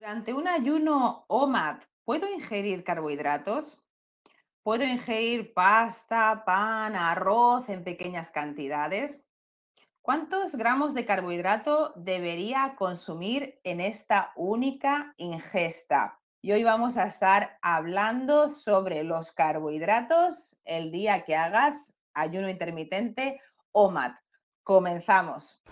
Durante un ayuno OMAD, ¿puedo ingerir carbohidratos? ¿Puedo ingerir pasta, pan, arroz en pequeñas cantidades? ¿Cuántos gramos de carbohidrato debería consumir en esta única ingesta? Y hoy vamos a estar hablando sobre los carbohidratos el día que hagas ayuno intermitente OMAD. Comenzamos.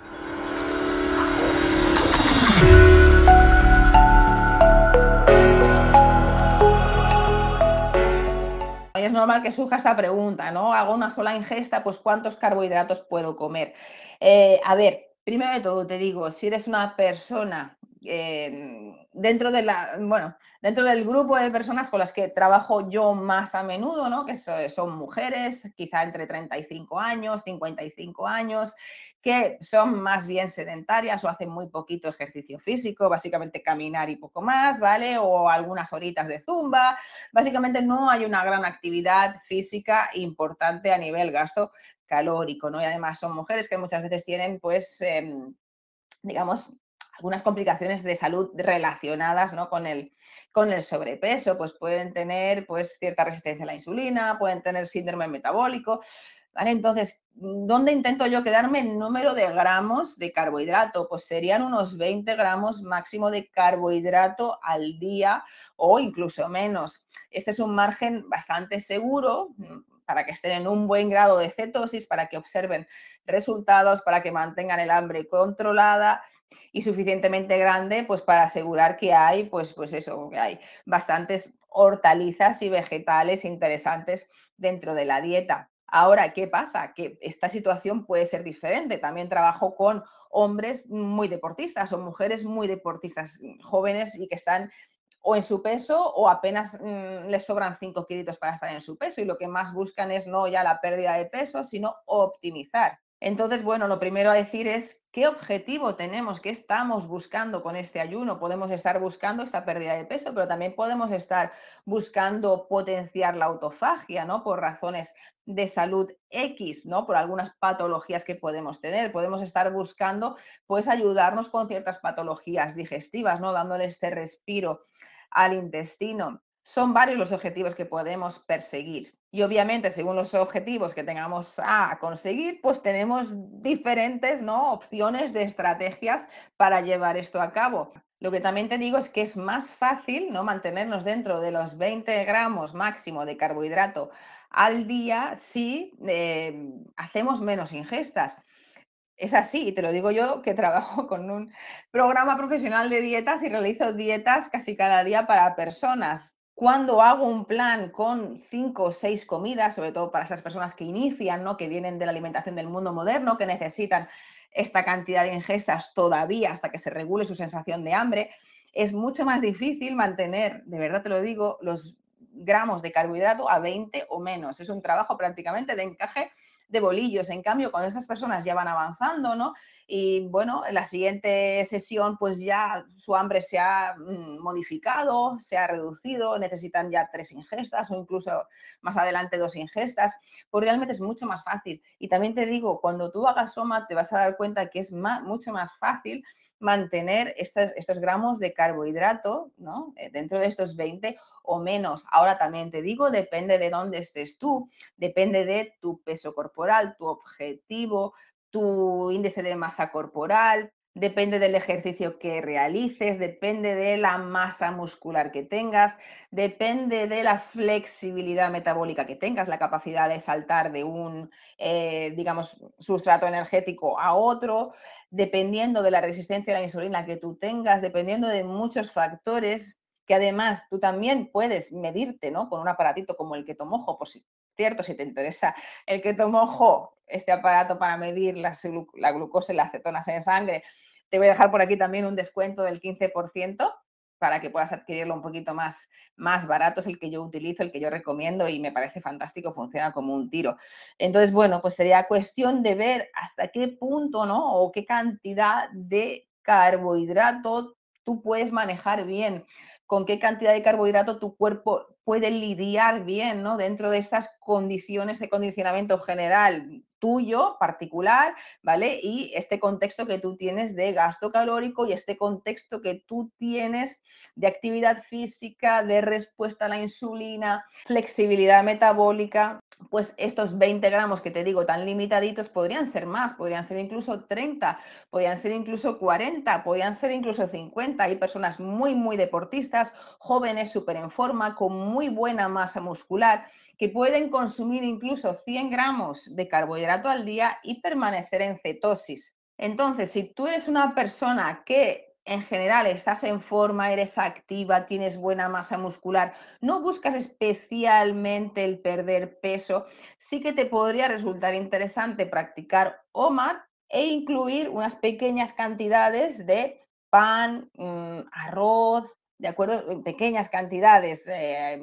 Y es normal que surja esta pregunta, ¿no? Hago una sola ingesta, pues ¿cuántos carbohidratos puedo comer? Eh, a ver, primero de todo te digo, si eres una persona dentro, de la, bueno, dentro del grupo de personas con las que trabajo yo más a menudo, que son mujeres, quizá entre 35 años, 55 años, que son más bien sedentarias o hacen muy poquito ejercicio físico, básicamente caminar y poco más, ¿vale? O algunas horitas de zumba. Básicamente no hay una gran actividad física importante a nivel gasto calórico, ¿no? Y además son mujeres que muchas veces tienen, pues, em, digamos, algunas complicaciones de salud relacionadas con, el, con el sobrepeso, pues pueden tener pues, cierta resistencia a la insulina, pueden tener síndrome metabólico. ¿vale? Entonces, ¿dónde intento yo quedarme en número de gramos de carbohidrato? Pues serían unos 20 gramos máximo de carbohidrato al día o incluso menos. Este es un margen bastante seguro mm, para que estén en un buen grado de cetosis, para que observen resultados, para que mantengan el hambre controlada y suficientemente grande pues para asegurar que hay pues pues eso que hay bastantes hortalizas y vegetales interesantes dentro de la dieta. Ahora, ¿qué pasa? Que esta situación puede ser diferente. También trabajo con hombres muy deportistas o mujeres muy deportistas mm, jóvenes y que están o en su peso o apenas mm, les sobran 5 kilos para estar en su peso y lo que más buscan es no ya la pérdida de peso, sino optimizar. Entonces, bueno, lo primero a decir es qué objetivo tenemos, qué estamos buscando con este ayuno. Podemos estar buscando esta pérdida de peso, pero también podemos estar buscando potenciar la autofagia, ¿no? Por razones de salud X, ¿no? Por algunas patologías que podemos tener. Podemos estar buscando, pues, ayudarnos con ciertas patologías digestivas, ¿no? Dándole este respiro al intestino. Son varios los objetivos que podemos perseguir. Y obviamente, según los objetivos que tengamos a conseguir, pues tenemos diferentes ¿no? opciones de estrategias para llevar esto a cabo. Lo que también te digo es que es más fácil ¿no? mantenernos dentro de los 20 gramos máximo de carbohidrato al día si em, hacemos menos ingestas. Es así, y te lo digo yo que trabajo con un programa profesional de dietas y realizo dietas casi cada día para personas cuando hago un plan con cinco o seis comidas, sobre todo para esas personas que inician, ¿no? que vienen de la alimentación del mundo moderno, que necesitan esta cantidad de ingestas todavía hasta que se regule su sensación de hambre, es mucho más difícil mantener, de verdad te lo digo, los gramos de carbohidrato a 20 o menos. Es un trabajo prácticamente de encaje de bolillos. En cambio, cuando esas personas ya van avanzando, ¿no? y bueno, en la siguiente sesión pues ya su hambre se ha mm, modificado, se ha reducido, necesitan ya tres ingestas o incluso más adelante dos ingestas, pues realmente es mucho más fácil. Y también te digo, cuando tú hagas soma te vas a dar cuenta que es mucho más fácil mantener estos, estos, gramos de carbohidrato ¿no? Eh, dentro de estos 20 o menos. Ahora también te digo, depende de dónde estés tú, depende de tu peso corporal, tu objetivo tu índice de masa corporal, depende del ejercicio que realices, depende de la masa muscular que tengas, depende de la flexibilidad metabólica que tengas, la capacidad de saltar de un, eh, digamos, sustrato energético a otro, dependiendo de la resistencia a la insulina que tú tengas, dependiendo de muchos factores que además tú también puedes medirte, ¿no? Con un aparatito como el que tomojo, por si cierto, si te interesa el que tomo ojo este aparato para medir la, la glucosa y las cetonas en sangre, te voy a dejar por aquí también un descuento del 15% para que puedas adquirirlo un poquito más, más barato, es el que yo utilizo, el que yo recomiendo y me parece fantástico, funciona como un tiro. Entonces, bueno, pues sería cuestión de ver hasta qué punto, ¿no? O qué cantidad de carbohidrato tú puedes manejar bien, con qué cantidad de carbohidrato tu cuerpo puede lidiar bien ¿no? dentro de estas condiciones de condicionamiento general tuyo, particular, ¿vale? Y este contexto que tú tienes de gasto calórico y este contexto que tú tienes de actividad física, de respuesta a la insulina, flexibilidad metabólica pues estos 20 gramos que te digo tan limitaditos podrían ser más, podrían ser incluso 30, podrían ser incluso 40, podrían ser incluso 50. Hay personas muy, muy deportistas, jóvenes, súper en forma, con muy buena masa muscular, que pueden consumir incluso 100 gramos de carbohidrato al día y permanecer en cetosis. Entonces, si tú eres una persona que en general estás en forma, eres activa, tienes buena masa muscular, no buscas especialmente el perder peso, sí que te podría resultar interesante practicar OMAD e incluir unas pequeñas cantidades de pan, mm, arroz, ¿de acuerdo? Pequeñas cantidades. Eh,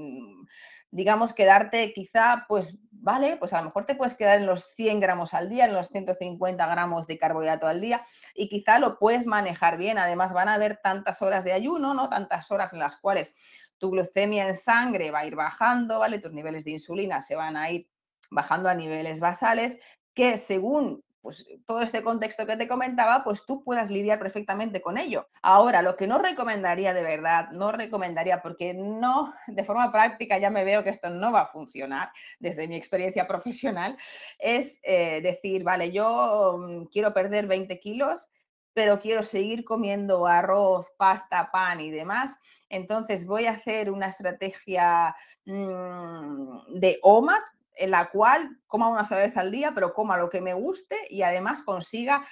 digamos quedarte quizá pues ¿vale? Pues a lo mejor te puedes quedar en los 100 gramos al día, en los 150 gramos de carbohidrato al día y quizá lo puedes manejar bien. Además van a haber tantas horas de ayuno, ¿no? Tantas horas en las cuales tu glucemia en sangre va a ir bajando, ¿vale? Tus niveles de insulina se van a ir bajando a niveles basales, que según pues eh, todo este contexto que te comentaba, pues tú puedas lidiar perfectamente con ello. Ahora, lo que no recomendaría de verdad, no recomendaría porque no, de forma práctica ya me veo que esto no va a funcionar desde mi experiencia profesional, es eh, decir, vale, yo mm, quiero perder 20 kilos, pero quiero seguir comiendo arroz, pasta, pan y demás. Entonces voy a hacer una estrategia mm, de OMAD, en la cual coma una sola vez al día, pero coma lo que me guste y además consiga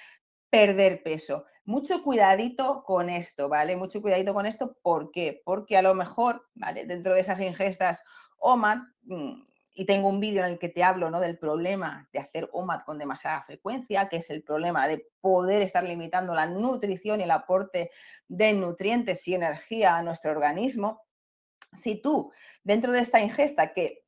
perder peso. Mucho cuidadito con esto, ¿vale? Mucho cuidadito con esto, ¿por qué? Porque a lo mejor, ¿vale? Dentro de esas ingestas OMAD, mm, y tengo un vídeo en el que te hablo ¿no? del problema de hacer OMAD con demasiada frecuencia, que es el problema de poder estar limitando la nutrición y el aporte de nutrientes y energía a nuestro organismo. Si tú, dentro de esta ingesta, que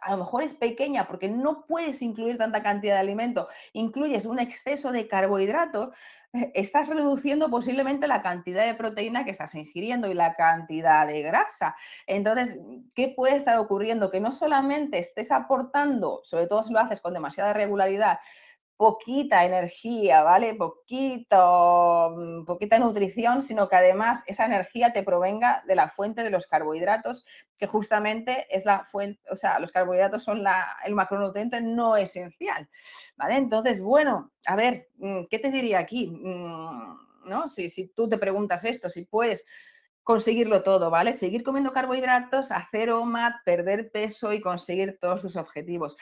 a lo mejor es pequeña porque no puedes incluir tanta cantidad de alimento, incluyes un exceso de carbohidratos, eh, estás reduciendo posiblemente la cantidad de proteína que estás ingiriendo y la cantidad de grasa. Entonces, ¿qué puede estar ocurriendo? Que no solamente estés aportando, sobre todo si lo haces con demasiada regularidad, poquita energía, ¿vale? Poquito, mm, poquita nutrición, sino que además esa energía te provenga de la fuente de los carbohidratos, que justamente es la fuente, o sea, los carbohidratos son el macronutriente no esencial, ¿vale? Entonces, bueno, a ver, mm, ¿qué te diría aquí? Mm, ¿No? Si, si tú te preguntas esto, si puedes conseguirlo todo, ¿vale? Seguir comiendo carbohidratos, hacer OMAD, perder peso y conseguir todos tus objetivos.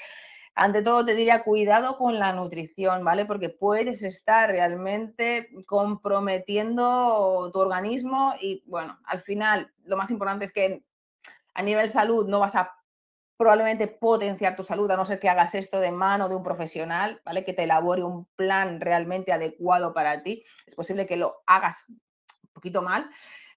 Ante todo te diría cuidado con la nutrición, ¿vale? Porque puedes estar realmente comprometiendo tu organismo y bueno, al final lo más importante es que a nivel salud no vas a probablemente potenciar tu salud, a no ser que hagas esto de mano de un profesional, ¿vale? Que te elabore un plan realmente adecuado para ti. Es posible que lo hagas un poquito mal,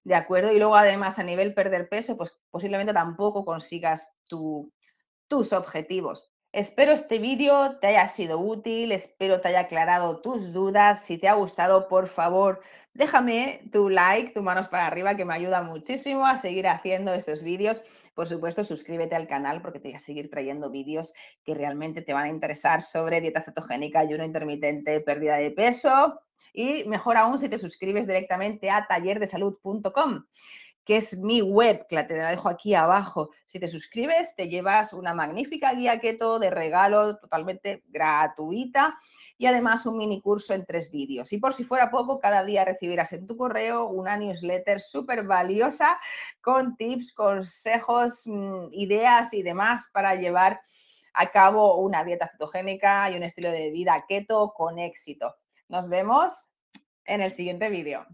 ¿de acuerdo? Y luego además a nivel perder peso, pues posiblemente tampoco consigas tus objetivos. Espero este vídeo te haya sido útil, espero te haya aclarado tus dudas. Si te ha gustado, por favor, déjame tu like, tu manos para arriba, que me ayuda muchísimo a seguir haciendo estos vídeos. Por supuesto, suscríbete al canal porque te voy a seguir trayendo vídeos que realmente te van a interesar sobre dieta cetogénica, ayuno intermitente, pérdida de peso y mejor aún si te suscribes directamente a tallerdesalud.com que es mi web, que la te la dejo aquí abajo. Si te suscribes, te llevas una magnífica guía keto de regalo totalmente gratuita y además un mini curso en tres vídeos. Y por si fuera poco, cada día recibirás en tu correo una newsletter súper valiosa con tips, consejos, mm, ideas y demás para llevar a cabo una dieta cetogénica y un estilo de vida keto con éxito. Nos vemos en el siguiente vídeo.